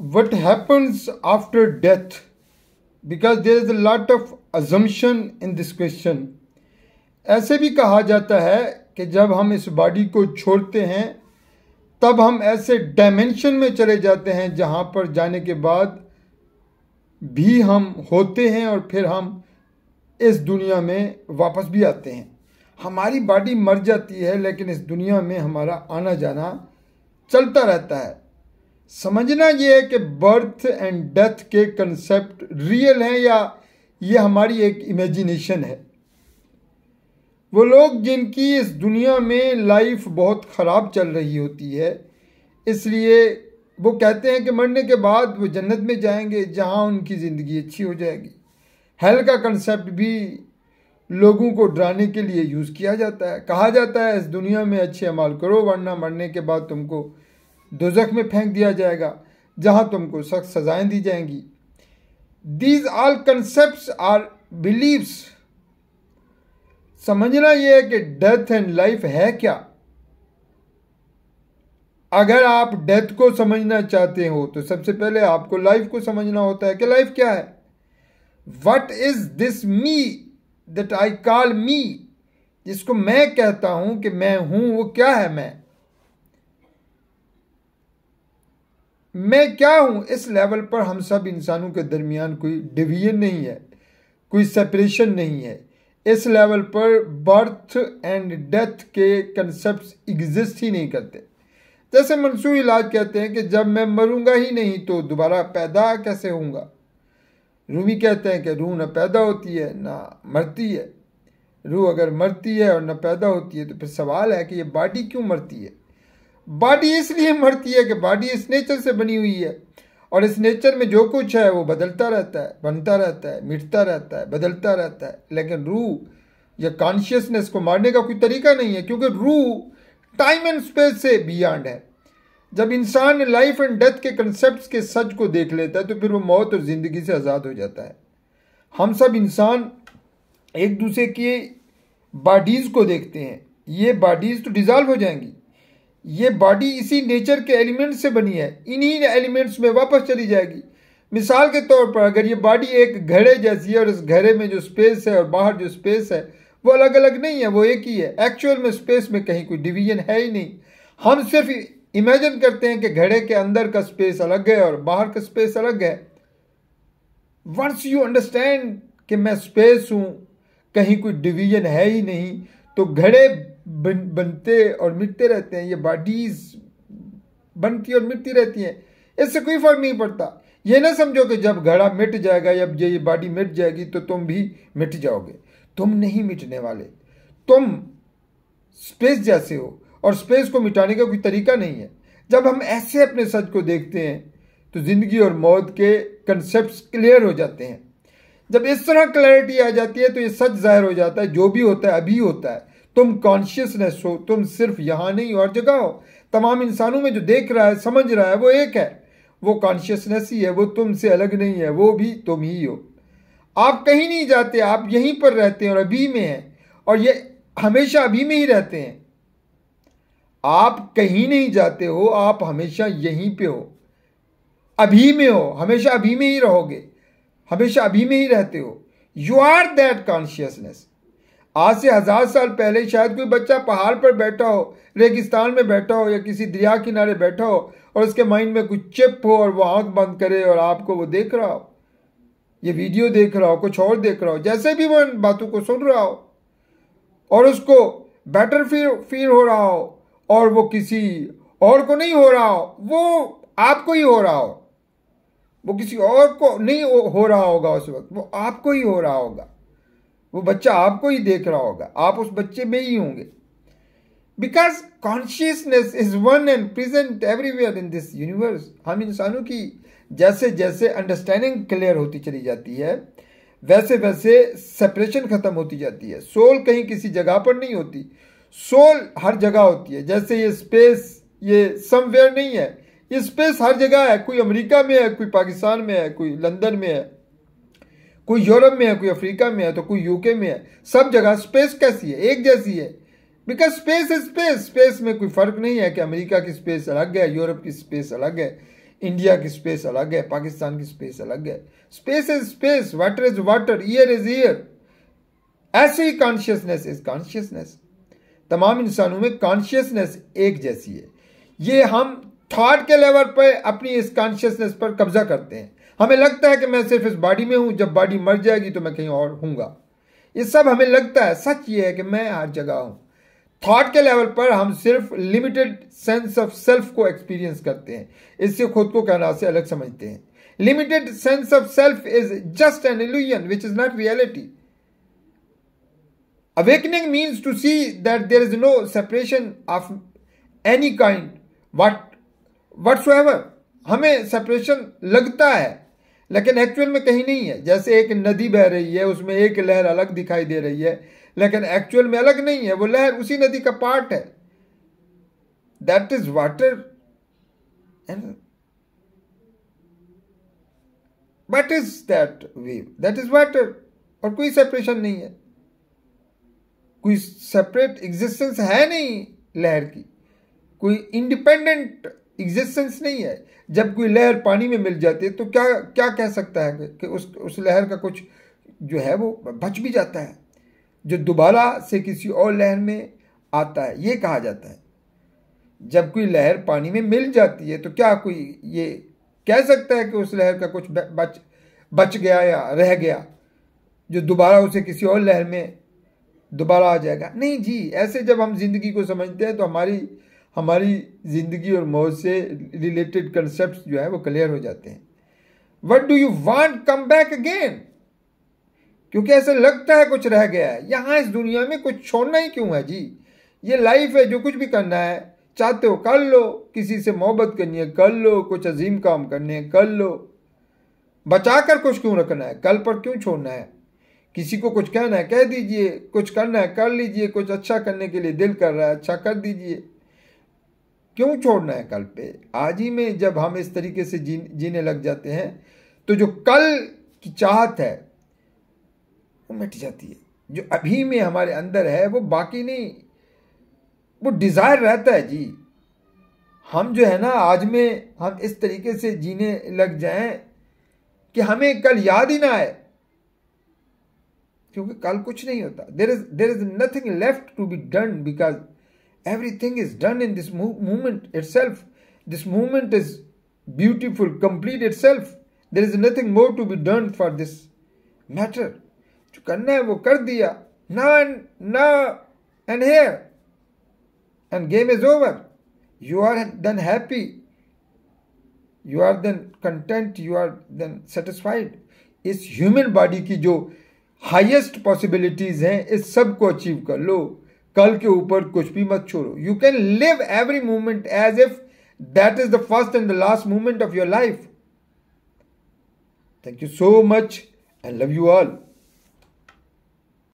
what happens after death because there is a lot of assumption in this question ऐसे भी कहा जाता है कि जब हम इस बॉडी को छोड़ते हैं तब हम ऐसे डायमेंशन में चले जाते हैं जहाँ पर जाने के बाद भी हम होते हैं और फिर हम इस दुनिया में वापस भी आते हैं हमारी बॉडी मर जाती है लेकिन इस दुनिया में हमारा आना जाना चलता रहता है समझना ये है कि बर्थ एंड डेथ के कंसेप्ट रियल हैं या ये हमारी एक इमेजिनेशन है वो लोग जिनकी इस दुनिया में लाइफ बहुत ख़राब चल रही होती है इसलिए वो कहते हैं कि मरने के बाद वो जन्नत में जाएंगे जहाँ उनकी ज़िंदगी अच्छी हो जाएगी हेल का कंसेप्ट भी लोगों को डराने के लिए यूज़ किया जाता है कहा जाता है इस दुनिया में अच्छे अमाल करो वरना मरने के बाद तुमको दोजख में फेंक दिया जाएगा जहां तुमको सख्त सजाएं दी जाएंगी these all concept are beliefs समझना यह है कि डेथ एंड लाइफ है क्या अगर आप डेथ को समझना चाहते हो तो सबसे पहले आपको लाइफ को समझना होता है कि लाइफ क्या है what is this me that I call me जिसको मैं कहता हूं कि मैं हूं वो क्या है मैं मैं क्या हूँ इस लेवल पर हम सब इंसानों के दरमियान कोई डिवीजन नहीं है कोई सेपरेशन नहीं है इस लेवल पर बर्थ एंड डेथ के कंसेप्ट एग्जिस्ट ही नहीं करते जैसे मंसूर इलाज कहते हैं कि जब मैं मरूंगा ही नहीं तो दोबारा पैदा कैसे होऊंगा रूमी कहते हैं कि रूह न पैदा होती है ना मरती है रूह अगर मरती है और न पैदा होती है तो फिर सवाल है कि ये बॉडी क्यों मरती है बॉडी इसलिए मरती है कि बॉडी इस नेचर से बनी हुई है और इस नेचर में जो कुछ है वो बदलता रहता है बनता रहता है मिटता रहता है बदलता रहता है लेकिन रूह या कॉन्शियसनेस को मारने का कोई तरीका नहीं है क्योंकि रूह टाइम एंड स्पेस से बियॉन्ड है जब इंसान लाइफ एंड डेथ के कंसेप्ट के सच को देख लेता है तो फिर वो मौत और ज़िंदगी से आज़ाद हो जाता है हम सब इंसान एक दूसरे की बॉडीज़ को देखते हैं ये बॉडीज़ तो डिज़ाल्व हो जाएंगी ये बॉडी इसी नेचर के एलिमेंट से बनी है इन्हीं एलिमेंट्स में वापस चली जाएगी मिसाल के तौर पर अगर ये बॉडी एक घड़े जैसी है और इस घड़े में जो स्पेस है और बाहर जो स्पेस है वो अलग अलग नहीं है वो एक ही है एक्चुअल में स्पेस में कहीं कोई डिवीजन है ही नहीं हम सिर्फ इमेजिन करते हैं कि घड़े के अंदर का स्पेस अलग है और बाहर का स्पेस अलग है वंस यू अंडरस्टैंड कि मैं स्पेस हूँ कहीं कोई डिवीजन है ही नहीं तो घड़े बन, बनते और मिटते रहते हैं ये बॉडीज बनती और मिटती रहती हैं इससे कोई फर्क नहीं पड़ता ये ना समझो कि जब घड़ा मिट जाएगा या ये बॉडी मिट जाएगी तो तुम भी मिट जाओगे तुम नहीं मिटने वाले तुम स्पेस जैसे हो और स्पेस को मिटाने का कोई तरीका नहीं है जब हम ऐसे अपने सच को देखते हैं तो ज़िंदगी और मौत के कंसेप्ट क्लियर हो जाते हैं जब इस तरह क्लैरिटी आ जाती है तो ये सच जाहिर हो जाता है जो भी होता है अभी होता है तुम कॉन्शियसनेस हो तुम सिर्फ यहाँ नहीं और जगह हो तमाम इंसानों में जो देख रहा है समझ रहा है वो एक है वो कॉन्शियसनेस ही है वो तुमसे अलग नहीं है वो भी तुम ही हो आप कहीं नहीं जाते आप यहीं पर रहते हैं और अभी में हैं और ये हमेशा अभी में ही रहते हैं आप कहीं नहीं जाते हो आप हमेशा यहीं पे हो अभी में हो हमेशा अभी में ही रहोगे हमेशा अभी में ही रहते हो यू आर दैट कॉन्शियसनेस आज से हजार साल पहले शायद कोई बच्चा पहाड़ पर बैठा हो रेगिस्तान में बैठा हो या किसी दरिया किनारे बैठा हो और उसके माइंड में कुछ चिप हो और वो आंख बंद करे और आपको वो देख रहा हो ये वीडियो देख रहा हो कुछ और देख रहा हो जैसे भी वो इन बातों को सुन रहा हो और उसको बेटर फील फील हो रहा हो और वो किसी और को नहीं हो रहा हो वो आपको ही हो रहा हो वो किसी और को नहीं हो रहा होगा उस वक्त वो आपको ही हो रहा होगा वो बच्चा आपको ही देख रहा होगा आप उस बच्चे में ही होंगे because consciousness is one and present everywhere in this universe हम इंसानों की जैसे जैसे अंडरस्टैंडिंग क्लियर होती चली जाती है वैसे वैसे सेपरेशन खत्म होती जाती है सोल कहीं किसी जगह पर नहीं होती सोल हर जगह होती है जैसे ये स्पेस ये समवेयर नहीं है स्पेस हर जगह है कोई अमेरिका में है कोई पाकिस्तान में है कोई लंदन में है कोई यूरोप में है कोई अफ्रीका में है तो कोई यूके में है सब जगह स्पेस कैसी है एक जैसी है because space is space space में कोई फर्क नहीं है कि अमेरिका की स्पेस अलग है यूरोप की स्पेस अलग है इंडिया की स्पेस अलग है पाकिस्तान की स्पेस अलग है space is space water is water air is air ऐसे ही कॉन्शियसनेस इज कॉन्शियसनेस तमाम इंसानों में कॉन्शियसनेस एक जैसी है ये हम थॉट के लेवल पर अपनी इस कॉन्शियसनेस पर कब्जा करते हैं हमें लगता है कि मैं सिर्फ इस बॉडी में हूं जब बॉडी मर जाएगी तो मैं कहीं और हूंगा ये सब हमें लगता है सच ये है कि मैं हर जगह हूं थॉट के लेवल पर हम सिर्फ लिमिटेड सेंस ऑफ सेल्फ को एक्सपीरियंस करते हैं इससे खुद को कहना से अलग समझते हैं limited sense of self is just an illusion which is not reality awakening means to see that there is no separation of any kind what what's हमें सेपरेशन लगता है लेकिन एक्चुअल में कहीं नहीं है जैसे एक नदी बह रही है उसमें एक लहर अलग दिखाई दे रही है लेकिन एक्चुअल में अलग नहीं है वो लहर उसी नदी का पार्ट है that is water and what is that wave that is water और कोई सेपरेशन नहीं है कोई सेपरेट एग्जिस्टेंस है नहीं लहर की कोई इंडिपेंडेंट एग्जिस्टेंस नहीं है जब कोई लहर पानी में मिल जाती है तो क्या क्या कह सकता है कि उस उस लहर का कुछ जो है वो बच भी जाता है जो दोबारा से किसी और लहर में आता है ये कहा जाता है जब कोई लहर पानी में मिल जाती है तो क्या कोई ये कह सकता है कि उस लहर का कुछ बच बच गया या रह गया जो दोबारा उसे किसी और लहर में दोबारा आ जाएगा नहीं जी ऐसे जब हम जिंदगी को समझते हैं तो हमारी हमारी ज़िंदगी और मौत से रिलेटेड कंसेप्ट जो है वो क्लियर हो जाते हैं what do you want come back again क्योंकि ऐसा लगता है कुछ रह गया है यहाँ इस दुनिया में कुछ छोड़ना ही क्यों है जी ये लाइफ है जो कुछ भी करना है चाहते हो कर लो किसी से मोहब्बत करनी है कर लो कुछ अजीम काम करने हैं कर लो बचा कर कुछ क्यों रखना है कल पर क्यों छोड़ना है किसी को कुछ कहना है कह दीजिए कुछ करना है कर लीजिए कुछ अच्छा करने के लिए दिल कर रहा है अच्छा कर दीजिए क्यों छोड़ना है कल पे आज ही में जब हम इस तरीके से जी जीने लग जाते हैं तो जो कल की चाहत है वो मिट जाती है जो अभी में हमारे अंदर है वो बाकी नहीं वो डिज़ायर रहता है जी हम जो है ना आज में हम इस तरीके से जीने लग जाए कि हमें कल याद ही ना आए क्योंकि कल कुछ नहीं होता there is there is nothing left to be done because Everything is done in this mo- movement itself. This movement is beautiful, complete itself. There is nothing more to be done for this matter. जो करना है वो कर दिया and ना and here and game is over you are then happy you are then content you are then satisfied इस human body की जो हाईएस्ट पॉसिबिलिटीज़ हैं इस सब को अचीव कर लो कल के ऊपर कुछ भी मत छोड़ो you can live every moment as if that is the first and the last moment of your life thank you so much I love you all